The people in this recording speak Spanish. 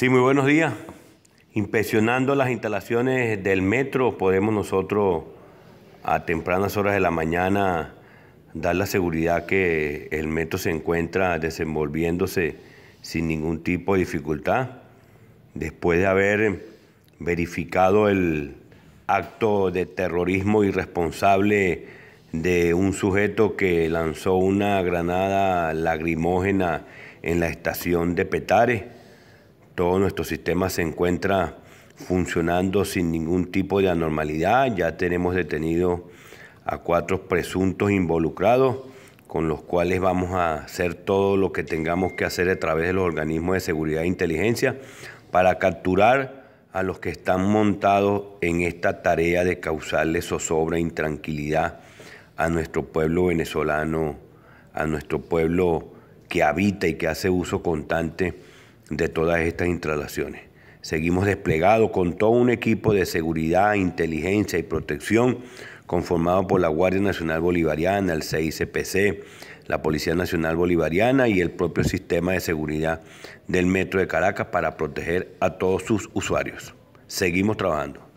Sí, muy buenos días. Impresionando las instalaciones del metro, podemos nosotros a tempranas horas de la mañana dar la seguridad que el metro se encuentra desenvolviéndose sin ningún tipo de dificultad. Después de haber verificado el acto de terrorismo irresponsable de un sujeto que lanzó una granada lagrimógena en la estación de Petare, todo nuestro sistema se encuentra funcionando sin ningún tipo de anormalidad. Ya tenemos detenido a cuatro presuntos involucrados con los cuales vamos a hacer todo lo que tengamos que hacer a través de los organismos de seguridad e inteligencia para capturar a los que están montados en esta tarea de causarle zozobra e intranquilidad a nuestro pueblo venezolano, a nuestro pueblo que habita y que hace uso constante de todas estas instalaciones. Seguimos desplegados con todo un equipo de seguridad, inteligencia y protección conformado por la Guardia Nacional Bolivariana, el CICPC, la Policía Nacional Bolivariana y el propio sistema de seguridad del Metro de Caracas para proteger a todos sus usuarios. Seguimos trabajando.